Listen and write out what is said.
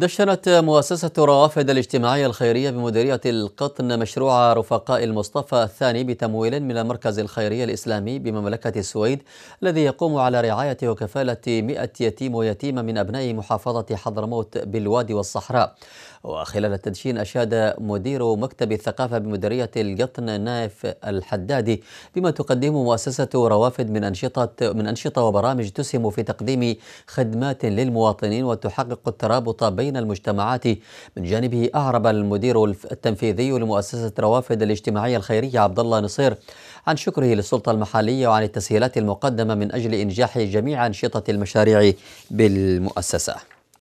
دشنت مؤسسة روافد الاجتماعية الخيرية بمديرية القطن مشروع رفقاء المصطفى الثاني بتمويل من المركز الخيري الإسلامي بمملكة السويد الذي يقوم على رعاية وكفالة 100 يتيم ويتيمة من أبناء محافظة حضرموت بالوادي والصحراء وخلال التدشين أشاد مدير مكتب الثقافة بمديرية القطن نايف الحدادي بما تقدم مؤسسة روافد من أنشطة من أنشطة وبرامج تسهم في تقديم خدمات للمواطنين وتحقق الترابط بين بين المجتمعات من جانبه أعرب المدير التنفيذي لمؤسسة روافد الاجتماعية الخيرية عبد الله نصير عن شكره للسلطة المحلية وعن التسهيلات المقدمة من أجل إنجاح جميع أنشطة المشاريع بالمؤسسة